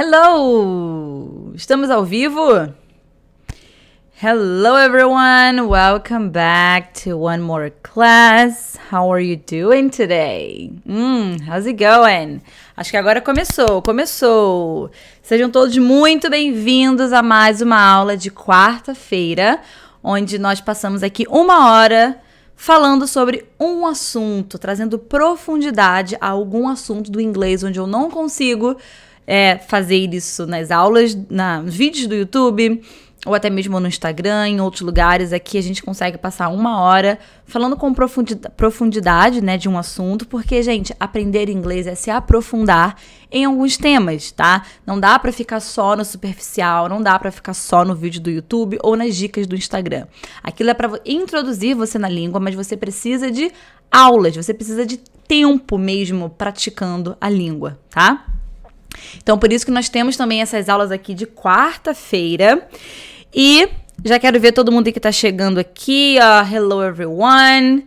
Hello! Estamos ao vivo? Hello everyone, welcome back to one more class. How are you doing today? Hum, how's it going? Acho que agora começou, começou. Sejam todos muito bem-vindos a mais uma aula de quarta-feira, onde nós passamos aqui uma hora falando sobre um assunto, trazendo profundidade a algum assunto do inglês onde eu não consigo é, fazer isso nas aulas, nos vídeos do YouTube, ou até mesmo no Instagram, em outros lugares. Aqui a gente consegue passar uma hora falando com profundidade, profundidade né, de um assunto, porque, gente, aprender inglês é se aprofundar em alguns temas, tá? Não dá para ficar só no superficial, não dá para ficar só no vídeo do YouTube ou nas dicas do Instagram. Aquilo é para introduzir você na língua, mas você precisa de aulas, você precisa de tempo mesmo praticando a língua, tá? Então, por isso que nós temos também essas aulas aqui de quarta-feira. E já quero ver todo mundo que tá chegando aqui. Uh, hello, everyone.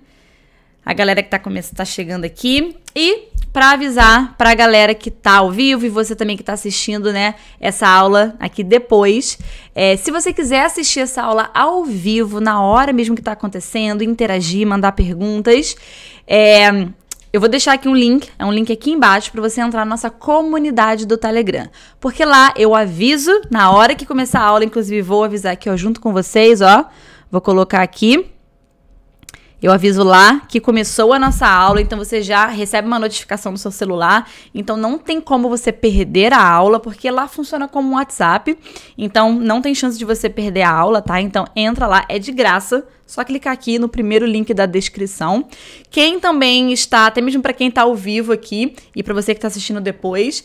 A galera que tá, tá chegando aqui. E para avisar para a galera que tá ao vivo e você também que tá assistindo, né, essa aula aqui depois. É, se você quiser assistir essa aula ao vivo, na hora mesmo que tá acontecendo, interagir, mandar perguntas, é, eu vou deixar aqui um link, é um link aqui embaixo para você entrar na nossa comunidade do Telegram. Porque lá eu aviso na hora que começar a aula, inclusive vou avisar aqui, ó, junto com vocês, ó. Vou colocar aqui eu aviso lá que começou a nossa aula, então você já recebe uma notificação no seu celular. Então não tem como você perder a aula, porque lá funciona como um WhatsApp. Então não tem chance de você perder a aula, tá? Então entra lá, é de graça. Só clicar aqui no primeiro link da descrição. Quem também está, até mesmo para quem está ao vivo aqui e para você que está assistindo depois,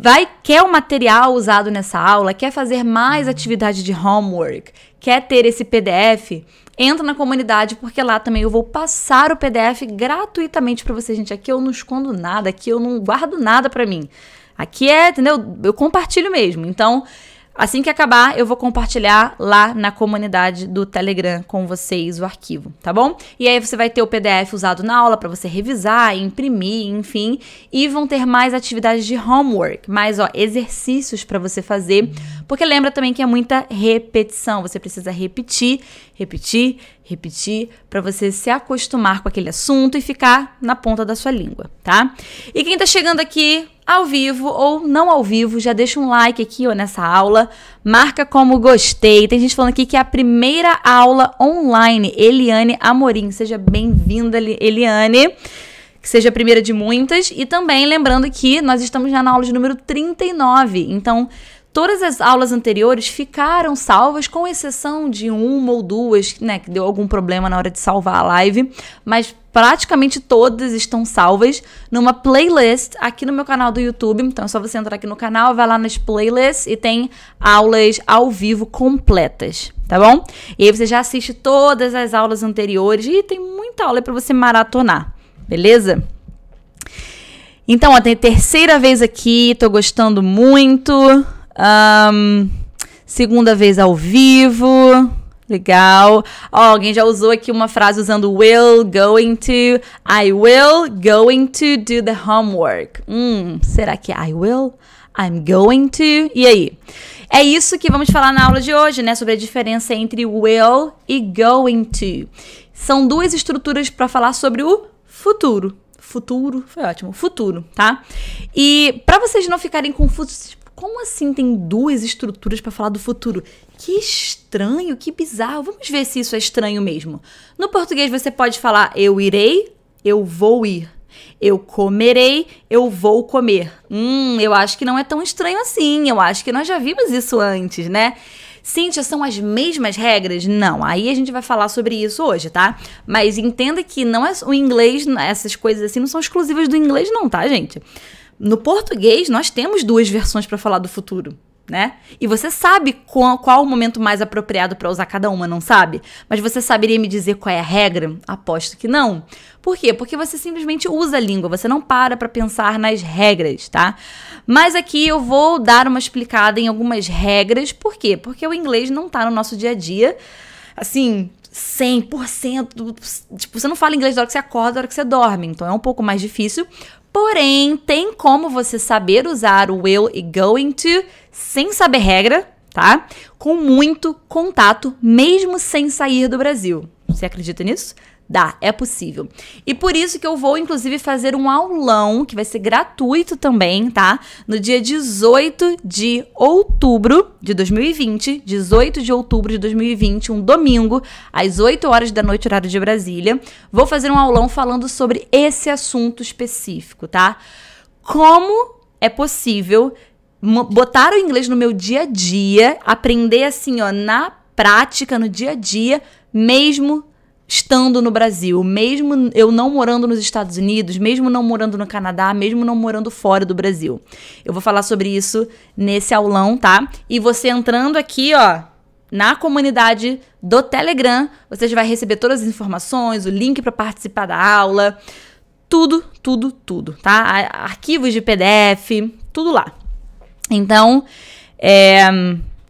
Vai, quer o material usado nessa aula, quer fazer mais atividade de homework, quer ter esse PDF, entra na comunidade, porque lá também eu vou passar o PDF gratuitamente para você, gente. Aqui eu não escondo nada, aqui eu não guardo nada para mim. Aqui é, entendeu? Eu compartilho mesmo. Então, Assim que acabar, eu vou compartilhar lá na comunidade do Telegram com vocês o arquivo, tá bom? E aí você vai ter o PDF usado na aula para você revisar, imprimir, enfim, e vão ter mais atividades de homework, mais ó, exercícios para você fazer, porque lembra também que é muita repetição, você precisa repetir, repetir, repetir para você se acostumar com aquele assunto e ficar na ponta da sua língua, tá? E quem está chegando aqui ao vivo ou não ao vivo, já deixa um like aqui ó, nessa aula, marca como gostei. Tem gente falando aqui que é a primeira aula online, Eliane Amorim. Seja bem-vinda, Eliane. Que seja a primeira de muitas. E também lembrando que nós estamos já na aula de número 39. Então, todas as aulas anteriores ficaram salvas, com exceção de uma ou duas, né, que deu algum problema na hora de salvar a live. Mas praticamente todas estão salvas numa playlist aqui no meu canal do YouTube. Então é só você entrar aqui no canal, vai lá nas playlists e tem aulas ao vivo completas, tá bom? E aí você já assiste todas as aulas anteriores e tem muita aula para você maratonar, beleza? Então, até tem terceira vez aqui, tô gostando muito. Um, segunda vez ao vivo. Legal. Ó, alguém já usou aqui uma frase usando will going to. I will going to do the homework. Hum, será que é I will? I'm going to. E aí? É isso que vamos falar na aula de hoje, né? Sobre a diferença entre will e going to. São duas estruturas para falar sobre o futuro. Futuro, foi ótimo. Futuro, tá? E para vocês não ficarem confusos, como assim tem duas estruturas para falar do futuro? Que estranho, que bizarro. Vamos ver se isso é estranho mesmo. No português você pode falar eu irei, eu vou ir. Eu comerei, eu vou comer. Hum, eu acho que não é tão estranho assim. Eu acho que nós já vimos isso antes, né? Cíntia, são as mesmas regras? Não, aí a gente vai falar sobre isso hoje, tá? Mas entenda que não é o inglês, essas coisas assim não são exclusivas do inglês, não, tá, gente? No português, nós temos duas versões para falar do futuro. Né? E você sabe qual, qual o momento mais apropriado para usar cada uma, não sabe? Mas você saberia me dizer qual é a regra? Aposto que não. Por quê? Porque você simplesmente usa a língua, você não para para pensar nas regras, tá? Mas aqui eu vou dar uma explicada em algumas regras, por quê? Porque o inglês não está no nosso dia a dia, assim, 100%, tipo, você não fala inglês da hora que você acorda, da hora que você dorme, então é um pouco mais difícil. Porém, tem como você saber usar o will e going to sem saber regra, tá? Com muito contato, mesmo sem sair do Brasil. Você acredita nisso? Dá, é possível. E por isso que eu vou, inclusive, fazer um aulão, que vai ser gratuito também, tá? No dia 18 de outubro de 2020, 18 de outubro de 2020, um domingo, às 8 horas da noite, horário de Brasília. Vou fazer um aulão falando sobre esse assunto específico, tá? Como é possível botar o inglês no meu dia a dia, aprender assim, ó, na prática, no dia a dia, mesmo estando no Brasil, mesmo eu não morando nos Estados Unidos, mesmo não morando no Canadá, mesmo não morando fora do Brasil. Eu vou falar sobre isso nesse aulão, tá? E você entrando aqui, ó, na comunidade do Telegram, você já vai receber todas as informações, o link para participar da aula, tudo, tudo, tudo, tá? Arquivos de PDF, tudo lá. Então, é,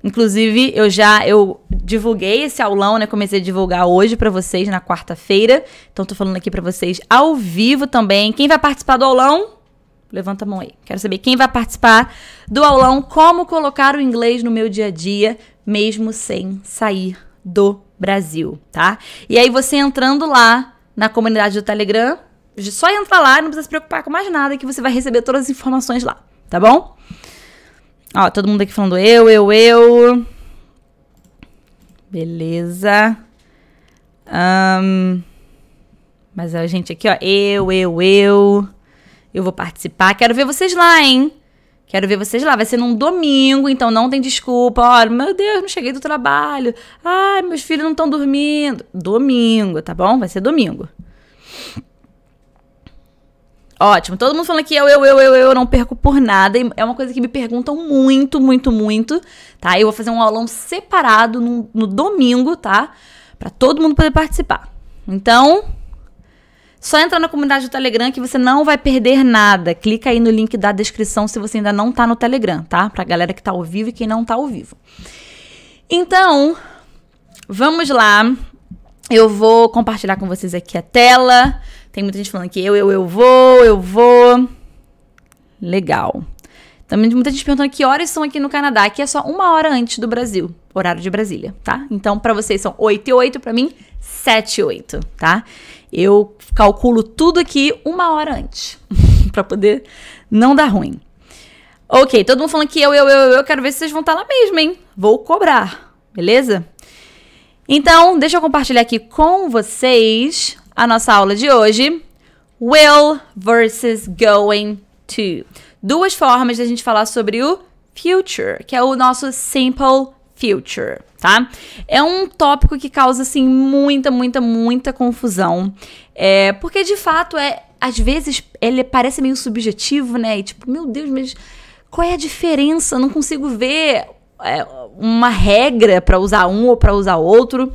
Inclusive, eu já eu divulguei esse aulão, né? Comecei a divulgar hoje para vocês na quarta-feira. Então tô falando aqui para vocês ao vivo também. Quem vai participar do aulão? Levanta a mão aí. Quero saber quem vai participar do aulão como colocar o inglês no meu dia a dia, mesmo sem sair do Brasil, tá? E aí você entrando lá na comunidade do Telegram, só entra lá, não precisa se preocupar com mais nada que você vai receber todas as informações lá, tá bom? Ó, todo mundo aqui falando eu, eu, eu. Beleza. Um, mas a gente aqui, ó, eu, eu, eu. Eu vou participar. Quero ver vocês lá, hein? Quero ver vocês lá. Vai ser num domingo, então não tem desculpa. Olha, meu Deus, não cheguei do trabalho. Ai, meus filhos não estão dormindo. Domingo, tá bom? Vai ser domingo. Ótimo. Todo mundo falando que eu, eu, eu, eu, eu não perco por nada. É uma coisa que me perguntam muito, muito, muito, tá? Eu vou fazer um aulão separado no, no domingo, tá? Para todo mundo poder participar. Então, só entra na comunidade do Telegram que você não vai perder nada. Clica aí no link da descrição se você ainda não tá no Telegram, tá? Pra galera que tá ao vivo e quem não tá ao vivo. Então, vamos lá. Eu vou compartilhar com vocês aqui a tela. Tem muita gente falando que eu, eu, eu vou, eu vou. Legal. Também muita gente perguntando que horas são aqui no Canadá. que é só uma hora antes do Brasil, horário de Brasília, tá? Então, para vocês são 8 e 8, pra mim, 7 e 8, tá? Eu calculo tudo aqui uma hora antes, para poder não dar ruim. Ok, todo mundo falando que eu, eu, eu, eu quero ver se vocês vão estar tá lá mesmo, hein? Vou cobrar, beleza? Então, deixa eu compartilhar aqui com vocês a nossa aula de hoje. Will versus going to. Duas formas da gente falar sobre o future, que é o nosso simple future, tá? É um tópico que causa assim muita, muita, muita confusão, é porque de fato é, às vezes ele parece meio subjetivo, né? E tipo, meu Deus, mas qual é a diferença? Eu não consigo ver é, uma regra para usar um ou para usar outro.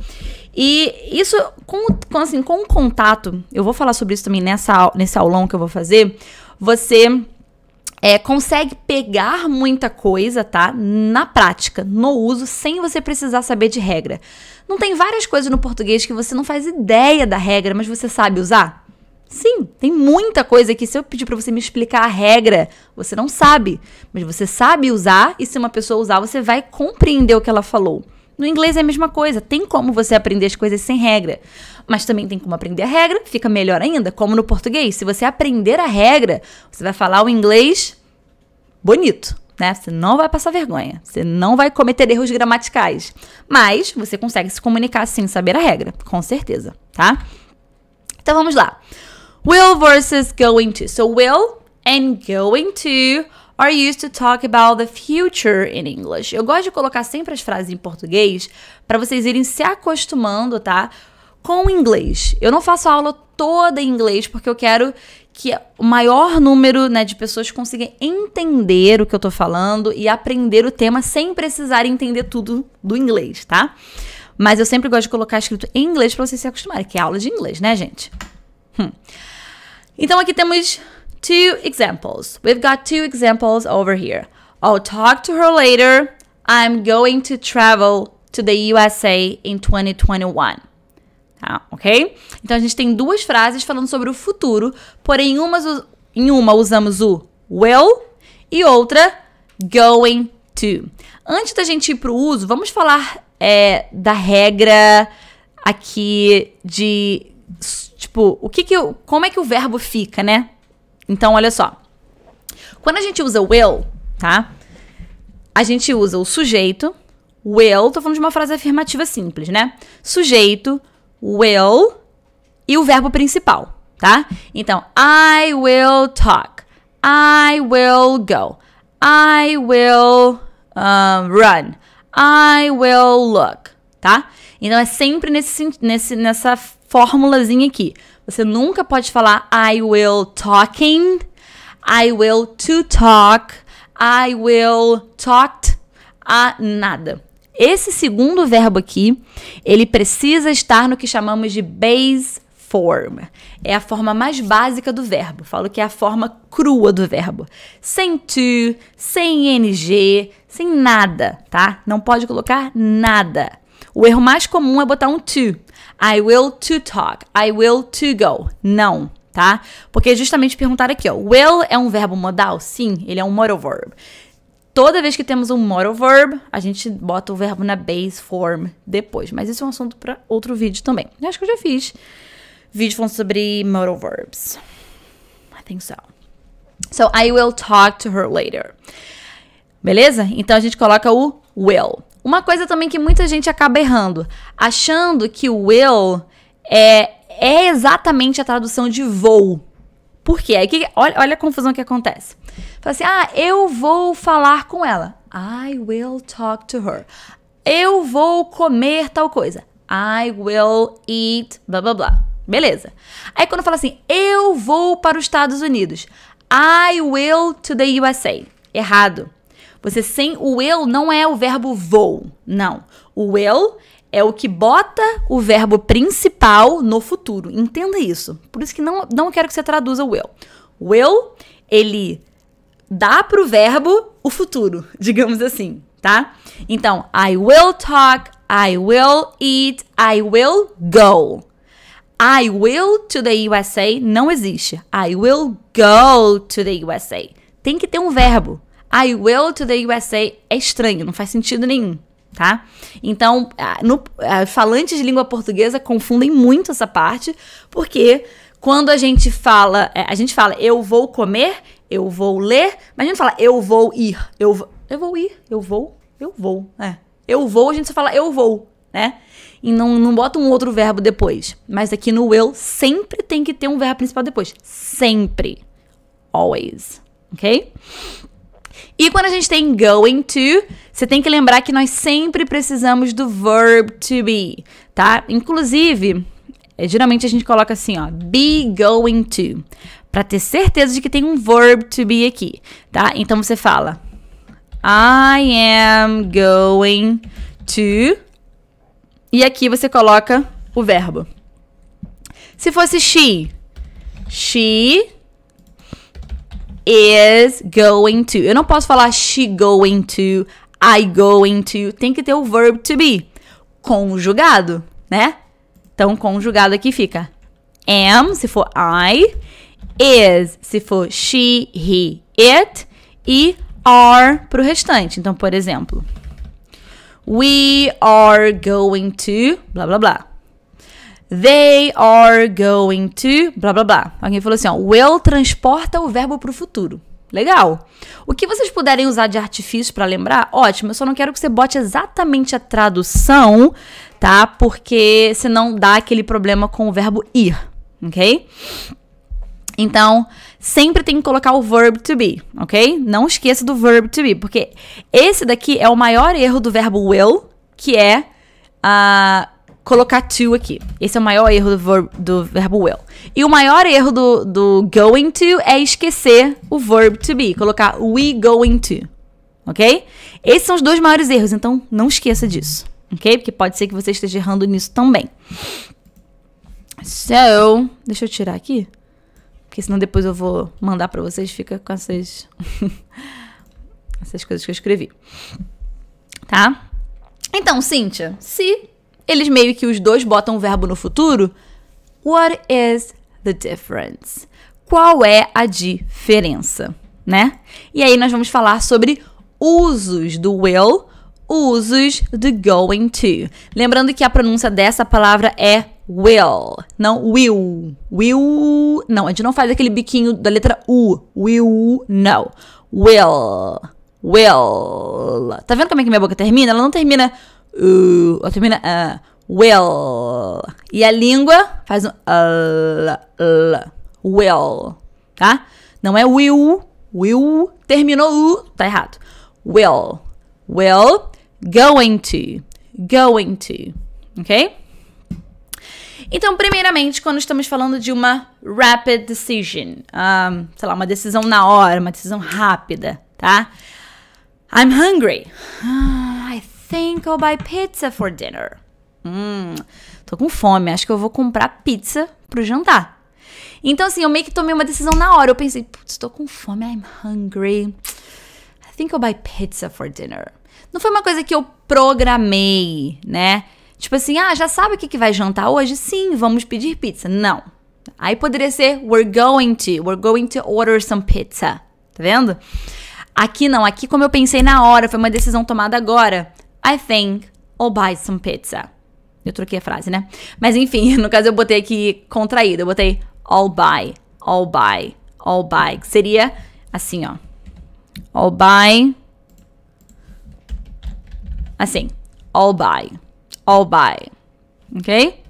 E isso, com, com, assim, com o contato, eu vou falar sobre isso também nessa, nesse aulão que eu vou fazer, você é, consegue pegar muita coisa, tá? Na prática, no uso, sem você precisar saber de regra. Não tem várias coisas no português que você não faz ideia da regra, mas você sabe usar? Sim, tem muita coisa que se eu pedir para você me explicar a regra, você não sabe, mas você sabe usar e se uma pessoa usar, você vai compreender o que ela falou. No inglês é a mesma coisa, tem como você aprender as coisas sem regra. Mas também tem como aprender a regra, fica melhor ainda, como no português. Se você aprender a regra, você vai falar o inglês bonito, né? Você não vai passar vergonha, você não vai cometer erros gramaticais. Mas você consegue se comunicar sem saber a regra, com certeza, tá? Então vamos lá. Will versus going to. So, will and going to are used to talk about the future in English. Eu gosto de colocar sempre as frases em português para vocês irem se acostumando, tá? Com o inglês. Eu não faço aula toda em inglês porque eu quero que o maior número né, de pessoas consiga entender o que eu tô falando e aprender o tema sem precisar entender tudo do inglês, tá? Mas eu sempre gosto de colocar escrito em inglês para vocês se acostumarem, que é aula de inglês, né, gente? Hum. Então aqui temos two examples. We've got two examples over here. I'll talk to her later. I'm going to travel to the USA in 2021. Tá, ok? Então a gente tem duas frases falando sobre o futuro, porém uma em uma usamos o will e outra going to. Antes da gente ir para o uso, vamos falar é, da regra aqui de tipo o que que como é que o verbo fica, né? Então, olha só. Quando a gente usa will, tá? A gente usa o sujeito, will, tô falando de uma frase afirmativa simples, né? Sujeito, will e o verbo principal, tá? Então, I will talk. I will go. I will run. I will look, tá? Então é sempre nesse, nesse, nessa fórmulazinha aqui. Você nunca pode falar I will talking, I will to talk, I will talked, a nada. Esse segundo verbo aqui, ele precisa estar no que chamamos de base form. É a forma mais básica do verbo. Falo que é a forma crua do verbo. Sem to, sem ing, sem nada, tá? Não pode colocar nada. O erro mais comum é botar um to. I will to talk. I will to go. Não, tá? Porque justamente perguntar aqui, ó. Will é um verbo modal? Sim, ele é um modal verb. Toda vez que temos um modal verb, a gente bota o verbo na base form depois. Mas isso é um assunto para outro vídeo também. Eu acho que eu já fiz vídeo falando sobre modal verbs. I think so. So I will talk to her later. Beleza? Então a gente coloca o will. Uma coisa também que muita gente acaba errando, achando que will é, é exatamente a tradução de vou. Por quê? Aí, que, olha, olha a confusão que acontece. Fala assim: ah, eu vou falar com ela. I will talk to her. Eu vou comer tal coisa. I will eat blá blá blá. Beleza. Aí quando fala assim, eu vou para os Estados Unidos. I will to the USA. Errado. Você sem o will não é o verbo vou, não. O will é o que bota o verbo principal no futuro. Entenda isso. Por isso que não, não quero que você traduza o will. Will, ele dá pro verbo o futuro, digamos assim, tá? Então, I will talk, I will eat, I will go. I will to the USA não existe. I will go to the USA. Tem que ter um verbo. I will to the USA é estranho, não faz sentido nenhum, tá? Então, no, falantes de língua portuguesa confundem muito essa parte, porque quando a gente fala, é, a gente fala eu vou comer, eu vou ler, mas a gente fala eu vou ir, eu vou, eu vou ir, eu vou, eu vou, né? Eu vou, a gente só fala eu vou, né? E não, não bota um outro verbo depois. Mas aqui no will sempre tem que ter um verbo principal depois. Sempre. Always. Ok? E quando a gente tem going to, você tem que lembrar que nós sempre precisamos do verb to be, tá? Inclusive, eh, geralmente a gente coloca assim, ó, be going to, para ter certeza de que tem um verb to be aqui, tá? Então você fala I am going to e aqui você coloca o verbo. Se fosse she, she is going to. Eu não posso falar she going to, I going to. Tem que ter o verbo to be conjugado, né? Então, conjugado aqui fica am, se for I, is, se for she, he, it, e are para o restante. Então, por exemplo, we are going to, blá blá blá. They are going to. Blá blá blá. Alguém falou assim: ó, will transporta o verbo para o futuro. Legal. O que vocês puderem usar de artifício para lembrar, ótimo. Eu só não quero que você bote exatamente a tradução, tá? Porque senão dá aquele problema com o verbo ir, ok? Então, sempre tem que colocar o verb to be, ok? Não esqueça do verb to be, porque esse daqui é o maior erro do verbo will, que é uh, colocar to aqui. Esse é o maior erro do, verbo, do verbo will. E o maior erro do, do going to é esquecer o verbo to be, colocar we going to. Ok? Esses são os dois maiores erros, então não esqueça disso. Ok? Porque pode ser que você esteja errando nisso também. So, deixa eu tirar aqui. Porque senão depois eu vou mandar para vocês, fica com essas. essas coisas que eu escrevi. Tá? Então, Cíntia, se eles meio que os dois botam o um verbo no futuro. What is the difference? Qual é a diferença, né? E aí nós vamos falar sobre usos do will, usos do going to. Lembrando que a pronúncia dessa palavra é will, não will. Will, não, a gente não faz aquele biquinho da letra U. Will, não. Will. Will. Tá vendo como é que minha boca termina? Ela não termina uh, termina uh, will. E a língua faz um uh, will, tá? Não é will, will, terminou o tá errado. Will, will, going to, going to, ok? Então, primeiramente, quando estamos falando de uma rapid decision, um, sei lá, uma decisão na hora, uma decisão rápida, tá? I'm hungry. Ah, think I'll buy pizza for dinner. Hum, tô com fome, acho que eu vou comprar pizza pro jantar. Então, assim, eu meio que tomei uma decisão na hora. Eu pensei, putz, tô com fome, I'm hungry. I think I'll buy pizza for dinner. Não foi uma coisa que eu programei, né? Tipo assim, ah, já sabe o que, que vai jantar hoje? Sim, vamos pedir pizza. Não. Aí poderia ser, we're going to, we're going to order some pizza. Tá vendo? Aqui não, aqui como eu pensei na hora, foi uma decisão tomada agora. I think I'll oh, buy some pizza. Eu troquei a frase, né? Mas enfim, no caso eu botei aqui contraído. Eu botei I'll buy, I'll buy, I'll buy. Que seria assim, ó. I'll buy. Assim. I'll buy. I'll buy. Ok?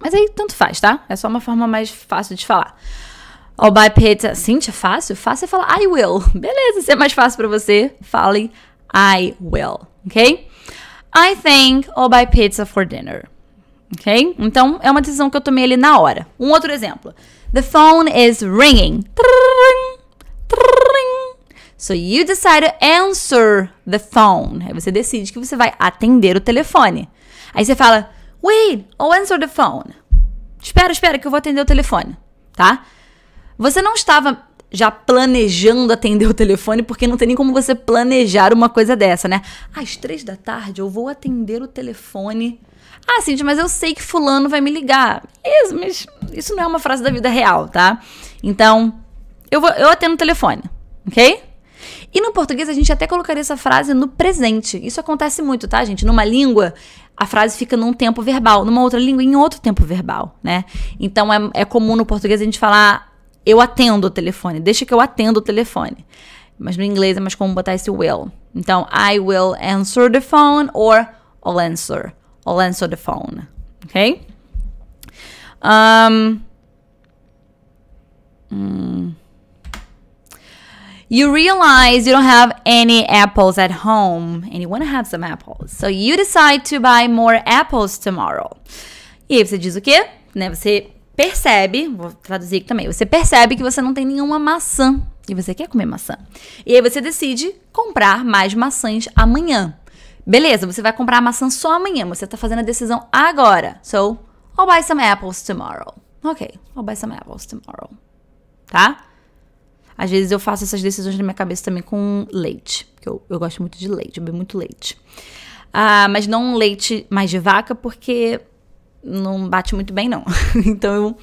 Mas aí tanto faz, tá? É só uma forma mais fácil de falar. I'll buy pizza. Cintia, fácil? Fácil é falar I will. Beleza, se é mais fácil para você, fale I will, ok? I think I'll buy pizza for dinner. Ok? Então é uma decisão que eu tomei ali na hora. Um outro exemplo. The phone is ringing. So you decide to answer the phone. Aí você decide que você vai atender o telefone. Aí você fala: Wait, I'll answer the phone. Espera, espera, que eu vou atender o telefone. Tá? Você não estava já planejando atender o telefone, porque não tem nem como você planejar uma coisa dessa, né? Às três da tarde eu vou atender o telefone. Ah, Cintia, mas eu sei que fulano vai me ligar. Isso, mas isso não é uma frase da vida real, tá? Então, eu, vou, eu atendo o telefone, ok? E no português a gente até colocaria essa frase no presente. Isso acontece muito, tá, gente? Numa língua, a frase fica num tempo verbal, numa outra língua, em outro tempo verbal, né? Então é, é comum no português a gente falar eu atendo o telefone, deixa que eu atendo o telefone. Mas no inglês é mais como botar esse will. Então, I will answer the phone or I'll answer. I'll answer the phone. Ok? Um, hum. you realize you don't have any apples at home and you want to have some apples. So you decide to buy more apples tomorrow. E aí você diz o quê? Né? Você percebe, vou traduzir aqui também, você percebe que você não tem nenhuma maçã e você quer comer maçã. E aí você decide comprar mais maçãs amanhã. Beleza, você vai comprar a maçã só amanhã, você está fazendo a decisão agora. So, I'll buy some apples tomorrow. Ok, I'll buy some apples tomorrow. Tá? Às vezes eu faço essas decisões na minha cabeça também com leite, porque eu, eu gosto muito de leite, eu bebo muito leite. Ah, mas não leite mais de vaca, porque não bate muito bem, não. então eu.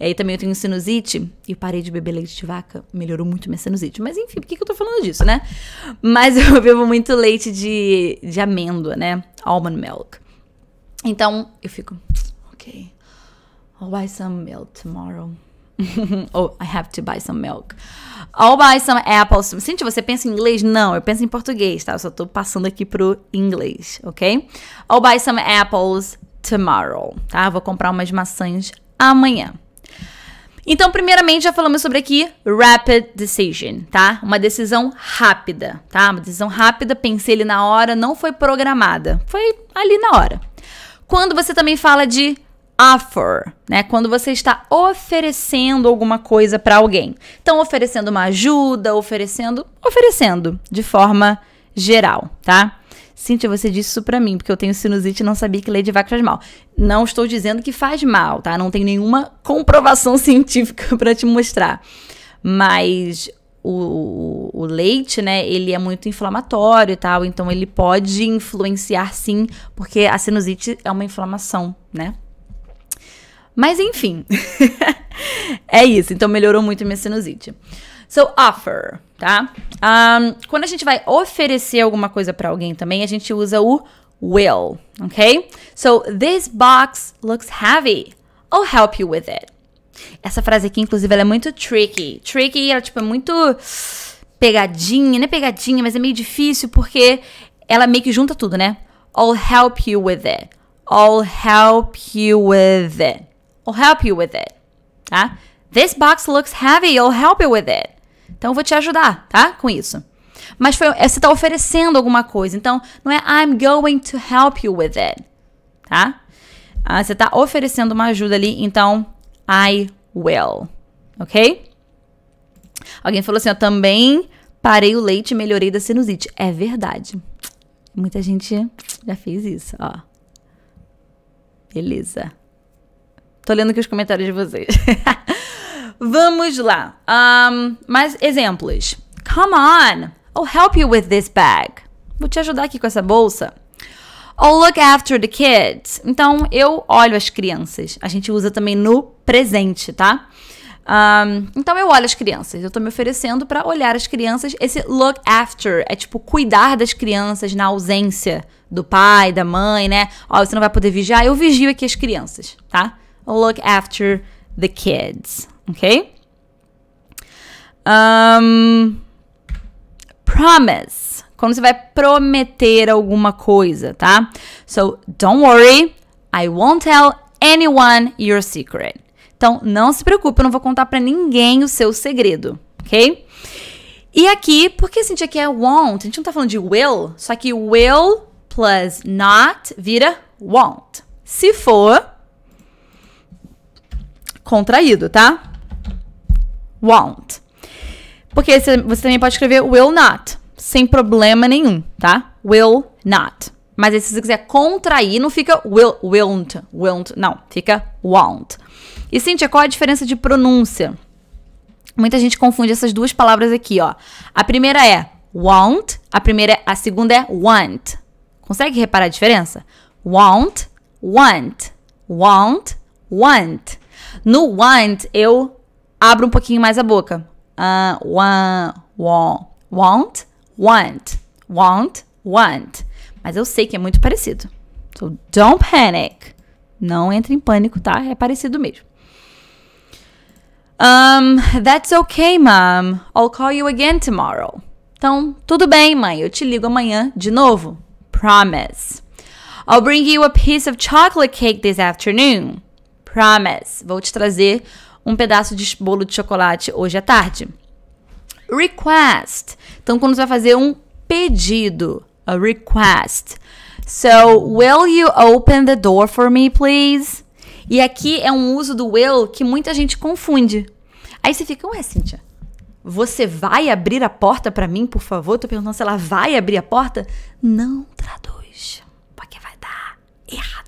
Aí também eu tenho sinusite e eu parei de beber leite de vaca, melhorou muito minha sinusite. Mas enfim, por que, que eu tô falando disso, né? Mas eu bebo muito leite de, de amêndoa, né? Almond milk. Então eu fico, ok, I'll buy some milk tomorrow. oh, I have to buy some milk. I'll buy some apples. Cintia, você pensa em inglês? Não, eu penso em português, tá? Eu só tô passando aqui pro inglês, ok? I'll buy some apples tomorrow, tá? Vou comprar umas maçãs amanhã. Então, primeiramente, já falamos sobre aqui rapid decision, tá? Uma decisão rápida, tá? Uma decisão rápida, pensei na hora, não foi programada, foi ali na hora. Quando você também fala de offer, né? Quando você está oferecendo alguma coisa para alguém. Então, oferecendo uma ajuda, oferecendo, oferecendo de forma geral, tá? Cíntia, você disse isso pra mim, porque eu tenho sinusite e não sabia que leite vaca faz mal. Não estou dizendo que faz mal, tá? Não tem nenhuma comprovação científica para te mostrar. Mas o, o, leite, né, ele é muito inflamatório e tal, então ele pode influenciar sim, porque a sinusite é uma inflamação, né? Mas enfim, é isso, então melhorou muito minha sinusite. So, offer, tá? Um, quando a gente vai oferecer alguma coisa para alguém também, a gente usa o will, ok? So, this box looks heavy. I'll help you with it. Essa frase aqui, inclusive, ela é muito tricky. Tricky, ela, tipo, é muito pegadinha. Não é pegadinha, mas é meio difícil porque ela meio que junta tudo, né? I'll help you with it. I'll help you with it. I'll help you with it. Tá? This box looks heavy. I'll help you with it. Então eu vou te ajudar, tá? Com isso. Mas foi, é, você está oferecendo alguma coisa. Então não é I'm going to help you with it, tá? Ah, você está oferecendo uma ajuda ali, então I will, ok? Alguém falou assim, eu também parei o leite e melhorei da sinusite. É verdade. Muita gente já fez isso, ó. Beleza. Tô lendo aqui os comentários de vocês. Vamos lá. Um, mais exemplos. Come on, I'll help you with this bag. Vou te ajudar aqui com essa bolsa. I'll look after the kids. Então, eu olho as crianças. A gente usa também no presente, tá? Um, então, eu olho as crianças. Eu tô me oferecendo para olhar as crianças. Esse look after é tipo cuidar das crianças na ausência do pai, da mãe, né? Ó, você não vai poder vigiar. Eu vigio aqui as crianças, tá? I'll look after the kids. Ok? Um, promise. Quando você vai prometer alguma coisa, tá? So, don't worry, I won't tell anyone your secret. Então, não se preocupe, eu não vou contar para ninguém o seu segredo, ok? E aqui, porque gente aqui é won't, a gente não tá falando de will, só que will plus not vira won't. Se for contraído, tá? won't. Porque você também pode escrever will not, sem problema nenhum, tá? Will not. Mas aí, se você quiser contrair, não fica will, won't, won't, não, fica won't. E Cintia, qual a diferença de pronúncia? Muita gente confunde essas duas palavras aqui, ó. A primeira é won't, a primeira, é, a segunda é want. Consegue reparar a diferença? Won't, want, want, want. No want eu abra um pouquinho mais a boca. Uh, want, want, want, want, want. Mas eu sei que é muito parecido. So don't panic. Não entre em pânico, tá? É parecido mesmo. Um, that's okay, mom. I'll call you again tomorrow. Então, tudo bem, mãe. Eu te ligo amanhã de novo. Promise. I'll bring you a piece of chocolate cake this afternoon. Promise. Vou te trazer um pedaço de bolo de chocolate hoje à tarde. Request. Então, quando você vai fazer um pedido, a request. So, will you open the door for me, please? E aqui é um uso do will que muita gente confunde. Aí você fica, ué, Cíntia, você vai abrir a porta para mim, por favor? Tô perguntando se ela vai abrir a porta. Não traduz, porque vai dar errado.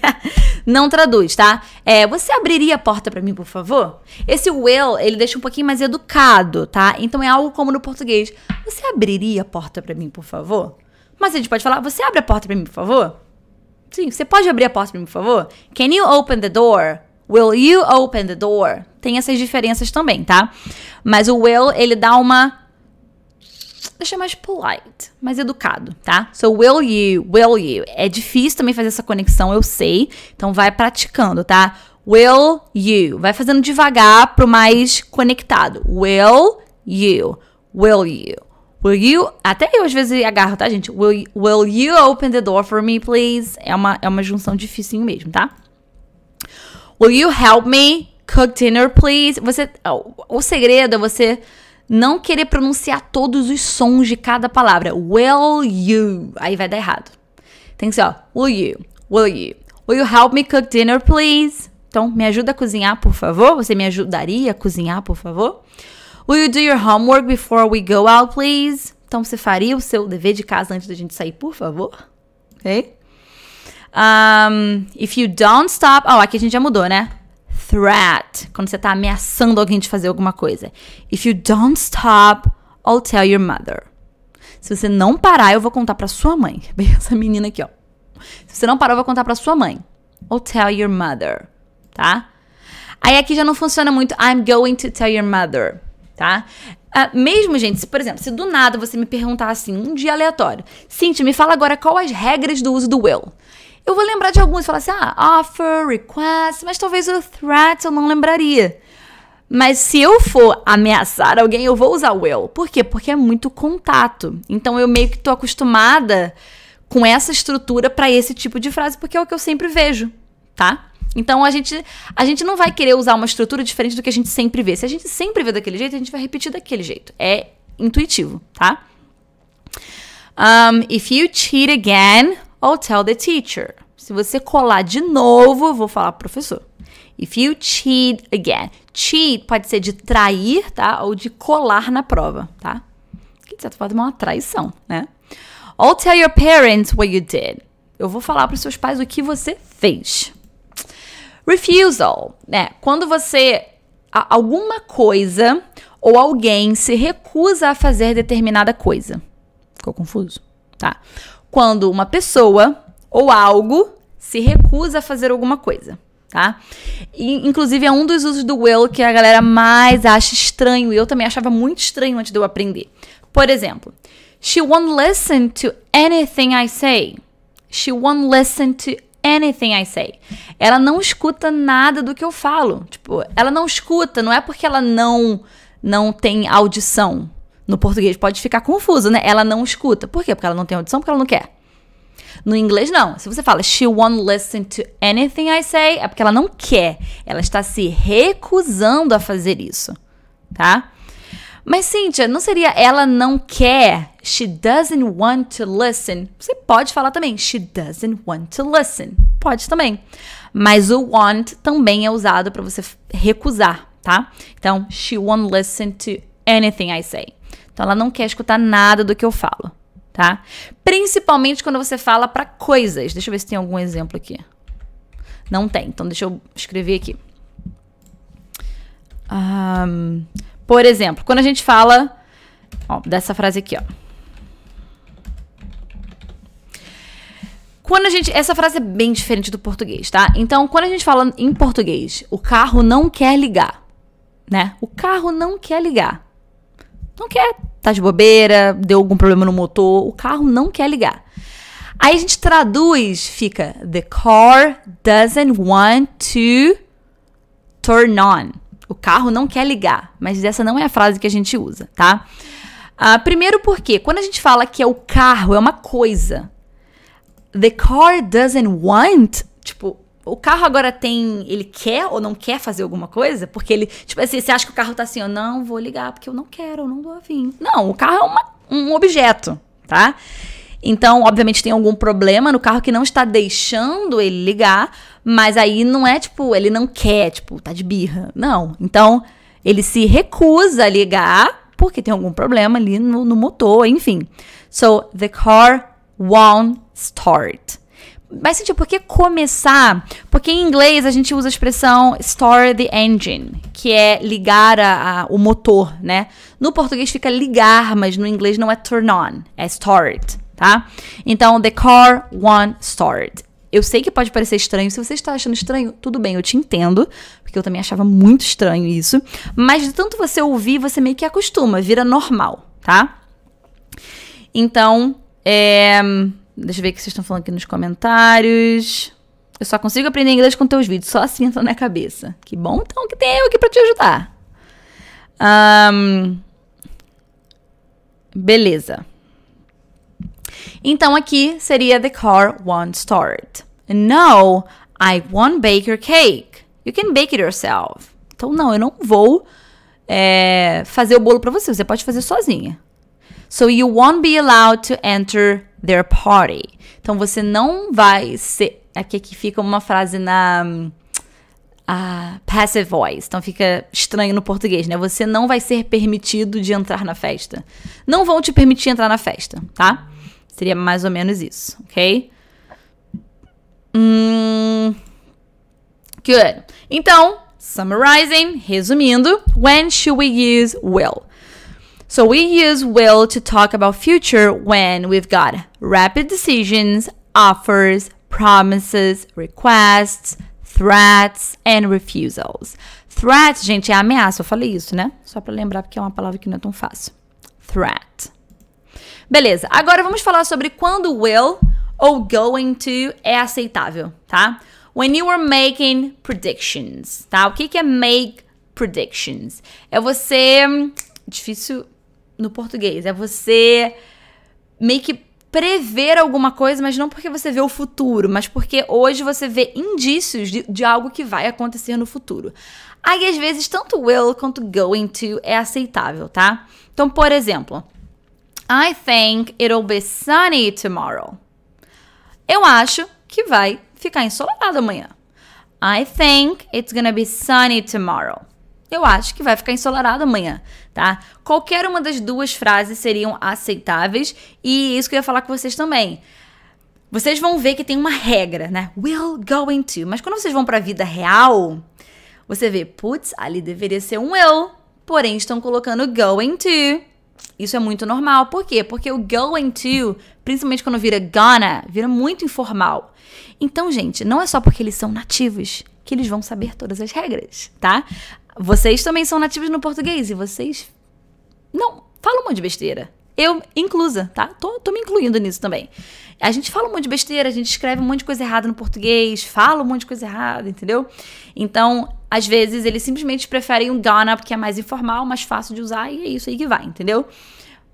não traduz, tá? É, você abriria a porta para mim, por favor? Esse will, ele deixa um pouquinho mais educado, tá? Então é algo como no português. Você abriria a porta para mim, por favor? Mas a gente pode falar, você abre a porta para mim, por favor? Sim, você pode abrir a porta para mim, por favor? Can you open the door? Will you open the door? Tem essas diferenças também, tá? Mas o will, ele dá uma deixa mais polite, mais educado, tá? So will you, will you. É difícil também fazer essa conexão, eu sei. Então vai praticando, tá? Will you. Vai fazendo devagar pro mais conectado. Will you. Will you. Will you. Até eu às vezes agarro, tá, gente? Will, you, will you open the door for me, please? É uma, é uma junção difícil mesmo, tá? Will you help me cook dinner, please? Você. Oh, o segredo é você não querer pronunciar todos os sons de cada palavra. Will you? Aí vai dar errado. Tem que ser, ó. Will you? Will you? Will you help me cook dinner, please? Então, me ajuda a cozinhar, por favor? Você me ajudaria a cozinhar, por favor? Will you do your homework before we go out, please? Então, você faria o seu dever de casa antes da gente sair, por favor? Ok? Um, if you don't stop. Ó, oh, aqui a gente já mudou, né? threat, quando você está ameaçando alguém de fazer alguma coisa. If you don't stop, I'll tell your mother. Se você não parar, eu vou contar para sua mãe. Bem, essa menina aqui, ó. Se você não parar, eu vou contar para sua mãe. I'll tell your mother, tá? Aí aqui já não funciona muito. I'm going to tell your mother, tá? Uh, mesmo, gente, se, por exemplo, se do nada você me perguntar assim, um dia aleatório, Cintia, me fala agora qual as regras do uso do will. Eu vou lembrar de alguns, falar assim, ah, offer, request, mas talvez o threat eu não lembraria. Mas se eu for ameaçar alguém, eu vou usar will. Por quê? Porque é muito contato. Então eu meio que tô acostumada com essa estrutura para esse tipo de frase, porque é o que eu sempre vejo, tá? Então a gente, a gente não vai querer usar uma estrutura diferente do que a gente sempre vê. Se a gente sempre vê daquele jeito, a gente vai repetir daquele jeito. É intuitivo, tá? Um, if you cheat again, I'll tell the teacher. Se você colar de novo, eu vou falar pro professor. If you cheat again. Cheat pode ser de trair, tá? Ou de colar na prova, tá? Que de certa pode é uma traição, né? I'll tell your parents what you did. Eu vou falar pros seus pais o que você fez. Refusal, né? Quando você alguma coisa ou alguém se recusa a fazer determinada coisa. Ficou confuso? Tá quando uma pessoa ou algo se recusa a fazer alguma coisa, tá? E, inclusive é um dos usos do will que a galera mais acha estranho e eu também achava muito estranho antes de eu aprender. Por exemplo, she won't listen to anything I say. She won't listen to anything I say. Ela não escuta nada do que eu falo. Tipo, ela não escuta, não é porque ela não não tem audição, no português pode ficar confuso, né? Ela não escuta. Por quê? Porque ela não tem audição, porque ela não quer. No inglês, não. Se você fala she won't listen to anything I say, é porque ela não quer. Ela está se recusando a fazer isso, tá? Mas, Cíntia, não seria ela não quer? She doesn't want to listen. Você pode falar também. She doesn't want to listen. Pode também. Mas o want também é usado para você recusar, tá? Então, she won't listen to anything I say. Então ela não quer escutar nada do que eu falo, tá? Principalmente quando você fala para coisas. Deixa eu ver se tem algum exemplo aqui. Não tem, então deixa eu escrever aqui. Um, por exemplo, quando a gente fala ó, dessa frase aqui, ó. Quando a gente. Essa frase é bem diferente do português, tá? Então, quando a gente fala em português, o carro não quer ligar, né? O carro não quer ligar. Não quer, tá de bobeira, deu algum problema no motor, o carro não quer ligar. Aí a gente traduz, fica The car doesn't want to turn on. O carro não quer ligar, mas essa não é a frase que a gente usa, tá? Uh, primeiro porque quando a gente fala que é o carro, é uma coisa. The car doesn't want, tipo, o carro agora tem. Ele quer ou não quer fazer alguma coisa? Porque ele. Tipo assim, você acha que o carro tá assim, eu não vou ligar, porque eu não quero, eu não dou a vir. Não, o carro é uma, um objeto, tá? Então, obviamente, tem algum problema no carro que não está deixando ele ligar, mas aí não é tipo, ele não quer, tipo, tá de birra. Não. Então, ele se recusa a ligar porque tem algum problema ali no, no motor, enfim. So, the car won't start. Mas sentido, assim, por que começar? Porque em inglês a gente usa a expressão store the engine, que é ligar a, a, o motor, né? No português fica ligar, mas no inglês não é turn on, é start, tá? Então, the car won't start. Eu sei que pode parecer estranho. Se você está achando estranho, tudo bem, eu te entendo, porque eu também achava muito estranho isso. Mas de tanto você ouvir, você meio que acostuma, vira normal, tá? Então, é Deixa eu ver o que vocês estão falando aqui nos comentários. Eu só consigo aprender inglês com teus vídeos, só assim entra na cabeça. Que bom então que tem eu aqui para te ajudar. Um, beleza. Então aqui seria the car won't start. No, I won't bake your cake. You can bake it yourself. Então não, eu não vou é, fazer o bolo para você. Você pode fazer sozinha. So you won't be allowed to enter their party. Então você não vai ser. Aqui que fica uma frase na uh, passive voice. Então fica estranho no português, né? Você não vai ser permitido de entrar na festa. Não vão te permitir entrar na festa, tá? Seria mais ou menos isso, ok? Hum. Good. Então, summarizing, resumindo, when should we use will? So we use will to talk about future when we've got rapid decisions, offers, promises, requests, threats and refusals. Threat, gente, é ameaça, eu falei isso, né? Só para lembrar porque é uma palavra que não é tão fácil. Threat. Beleza. Agora vamos falar sobre quando will ou going to é aceitável, tá? When you are making predictions, tá? O que que é make predictions? É você hum, difícil no português. É você meio que prever alguma coisa, mas não porque você vê o futuro, mas porque hoje você vê indícios de, de algo que vai acontecer no futuro. Aí, às vezes, tanto will quanto going to é aceitável, tá? Então, por exemplo, I think it'll be sunny tomorrow. Eu acho que vai ficar ensolarado amanhã. I think it's gonna be sunny tomorrow eu acho que vai ficar ensolarado amanhã, tá? Qualquer uma das duas frases seriam aceitáveis e isso que eu ia falar com vocês também. Vocês vão ver que tem uma regra, né? Will going to. Mas quando vocês vão para a vida real, você vê, putz, ali deveria ser um will, porém estão colocando going to. Isso é muito normal. Por quê? Porque o going to, principalmente quando vira gonna, vira muito informal. Então, gente, não é só porque eles são nativos que eles vão saber todas as regras, tá? Vocês também são nativos no português e vocês não falam um monte de besteira. Eu, inclusa, tá? Tô, tô me incluindo nisso também. A gente fala um monte de besteira, a gente escreve um monte de coisa errada no português, fala um monte de coisa errada, entendeu? Então, às vezes, eles simplesmente preferem um gonna, porque é mais informal, mais fácil de usar, e é isso aí que vai, entendeu?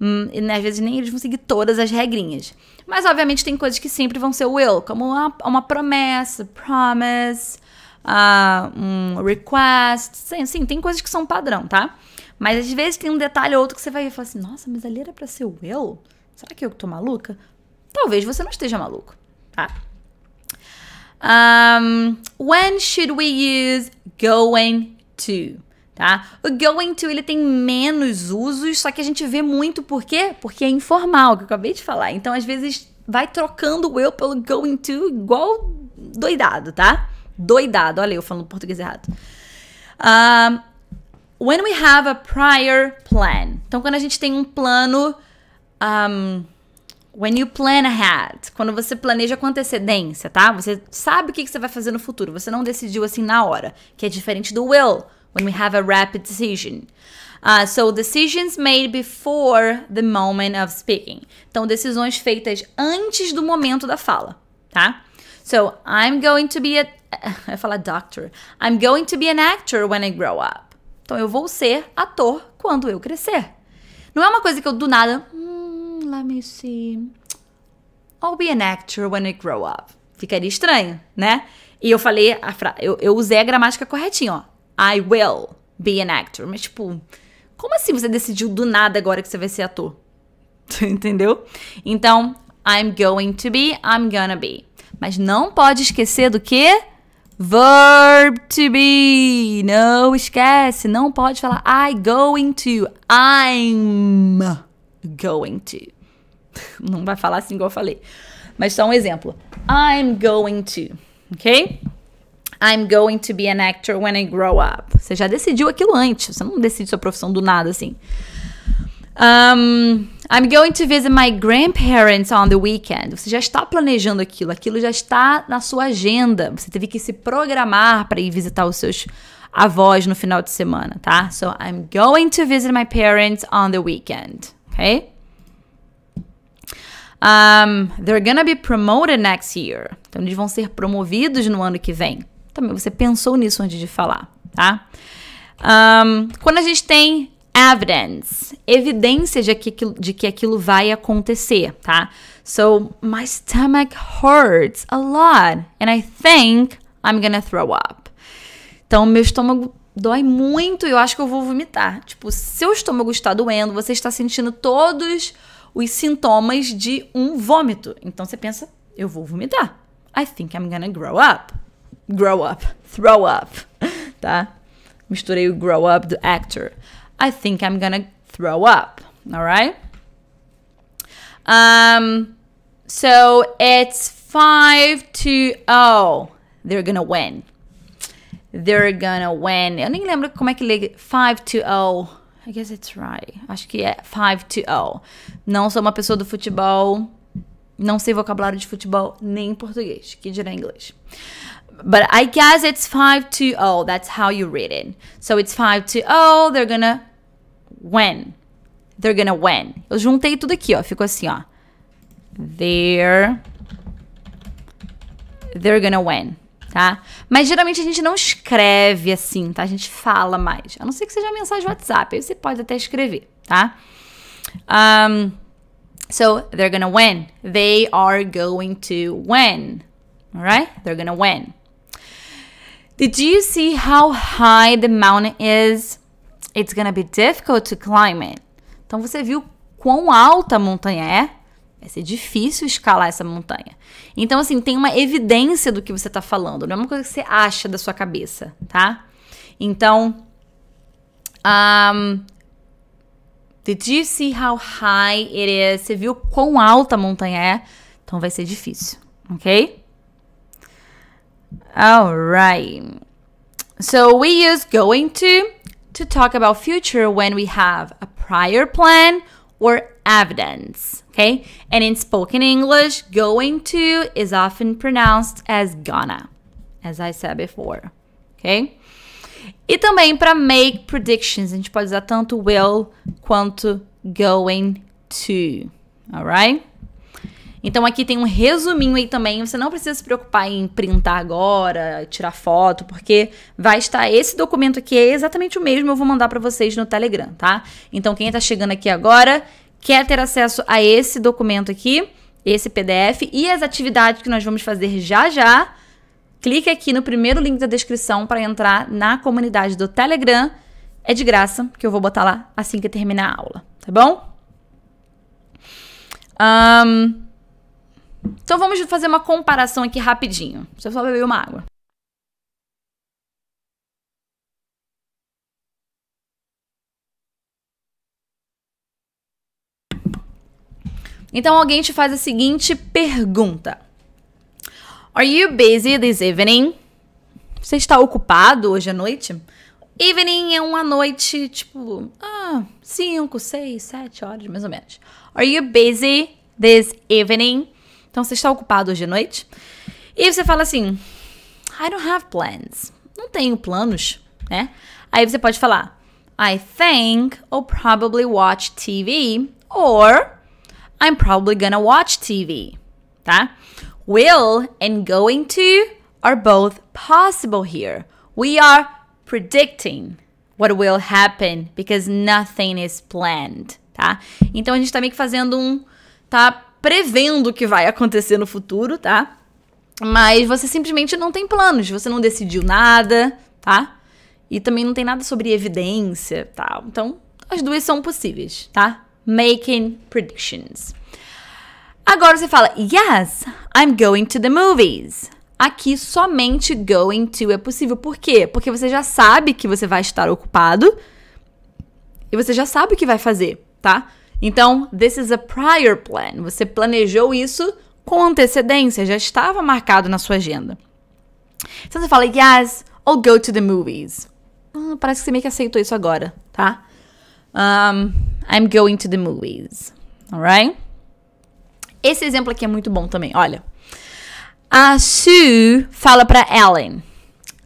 Hum, e, né, às vezes nem eles vão seguir todas as regrinhas. Mas, obviamente, tem coisas que sempre vão ser will, como uma, uma promessa, promise, uh, um request, assim, tem coisas que são padrão, tá? Mas às vezes tem um detalhe ou outro que você vai ver e fala assim, nossa, mas ali era pra ser o eu? Será que eu que tô maluca? Talvez você não esteja maluco, tá? Um, when should we use going to? Tá? O going to ele tem menos usos, só que a gente vê muito por quê? Porque é informal, que eu acabei de falar. Então, às vezes, vai trocando o eu pelo going to igual doidado, tá? doidado. Olha, eu falando português errado. Um, ah, when we have a prior plan. Então, quando a gente tem um plano. Um, ah, when you plan ahead. Quando você planeja com antecedência, tá? Você sabe o que você vai fazer no futuro. Você não decidiu assim na hora. Que é diferente do will. When we have a rapid decision. Uh, so, decisions made before the moment of speaking. Então, decisões feitas antes do momento da fala, tá? So I'm going to be a. Eu falar doctor. I'm going to be an actor when I grow up. Então eu vou ser ator quando eu crescer. Não é uma coisa que eu do nada. Hmm, let me see. I'll be an actor when I grow up. Ficaria estranho, né? E eu falei, a fra... eu, eu usei a gramática corretinha, ó. I will be an actor. Mas, tipo, como assim você decidiu do nada agora que você vai ser ator? Entendeu? Então, I'm going to be, I'm gonna be. Mas não pode esquecer do que? Verb to be. Não esquece. Não pode falar I going to. I'm going to. Não vai falar assim igual eu falei. Mas só um exemplo. I'm going to. Ok? I'm going to be an actor when I grow up. Você já decidiu aquilo antes. Você não decide sua profissão do nada assim. Um, I'm going to visit my grandparents on the weekend. Você já está planejando aquilo, aquilo já está na sua agenda. Você teve que se programar para ir visitar os seus avós no final de semana, tá? So I'm going to visit my parents on the weekend, ok? Um, they're gonna be promoted next year. Então eles vão ser promovidos no ano que vem. Também você pensou nisso antes de falar, tá? Um, quando a gente tem evidence, evidência de que, aquilo, de que aquilo vai acontecer, tá? So, my stomach hurts a lot and I think I'm gonna throw up. Então, meu estômago dói muito e eu acho que eu vou vomitar. Tipo, seu estômago está doendo, você está sentindo todos os sintomas de um vômito. Então, você pensa, eu vou vomitar. I think I'm gonna grow up. Grow up. Throw up. Tá? Misturei o grow up do actor. I think I'm gonna throw up. All right. Um, so it's five to oh, they're gonna win. They're gonna win. Eu nem lembro como é que liga. 5 to 0. I guess it's right. Acho que é 5 to 0. Não sou uma pessoa do futebol. Não sei vocabulário de futebol nem português. Que dirá inglês. But I guess it's 5 to 0. That's how you read it. So it's 5 to 0. They're gonna when. They're gonna win? Eu juntei tudo aqui, ó. Ficou assim, ó. They're. They're gonna win, Tá? Mas geralmente a gente não escreve assim, tá? A gente fala mais. A não ser que seja mensagem WhatsApp. Aí você pode até escrever, tá? Um, so, they're gonna win. They are going to win. Alright? They're gonna win. Did you see how high the mountain is? It's gonna be difficult to climb it. Então você viu quão alta a montanha é? Vai ser difícil escalar essa montanha. Então, assim, tem uma evidência do que você está falando, não é uma coisa que você acha da sua cabeça, tá? Então. Um, did you see how high it is? Você viu quão alta a montanha é? Então vai ser difícil, ok? Alright. So we use going to to talk about future when we have a prior plan or evidence. Okay? And in spoken English, going to is often pronounced as gonna, as I said before. Okay? E também para make predictions, a gente pode usar tanto will quanto going to. Alright? Então aqui tem um resuminho aí também. Você não precisa se preocupar em printar agora, tirar foto, porque vai estar esse documento aqui é exatamente o mesmo. Eu vou mandar para vocês no Telegram, tá? Então quem está chegando aqui agora quer ter acesso a esse documento aqui, esse PDF e as atividades que nós vamos fazer já já. Clique aqui no primeiro link da descrição para entrar na comunidade do Telegram. É de graça, que eu vou botar lá assim que terminar a aula, tá bom? Um, então vamos fazer uma comparação aqui rapidinho. Deixa eu só beber uma água. Então alguém te faz a seguinte pergunta: Are you busy this evening? Você está ocupado hoje à noite? Evening é uma noite tipo, 5, 6, 7 horas mais ou menos. Are you busy this evening? Então você está ocupado hoje à noite? E você fala assim: I don't have plans. Não tenho planos, né? Aí você pode falar: I think I'll probably watch TV or I'm probably gonna watch TV, tá? Will and going to are both possible here. We are predicting what will happen because nothing is planned, tá? Então a gente tá meio que fazendo um tá prevendo o que vai acontecer no futuro, tá? Mas você simplesmente não tem planos, você não decidiu nada, tá? E também não tem nada sobre evidência, Tá? Então, as duas são possíveis, tá? Making predictions. Agora você fala, yes, I'm going to the movies. Aqui somente going to é possível. Por quê? Porque você já sabe que você vai estar ocupado e você já sabe o que vai fazer, tá? Então, this is a prior plan. Você planejou isso com antecedência, já estava marcado na sua agenda. Então você fala, yes, I'll go to the movies. Ah, parece que você meio que aceitou isso agora, tá? Um, I'm going to the movies. Alright? Esse exemplo aqui é muito bom também. Olha. A Sue fala para Ellen: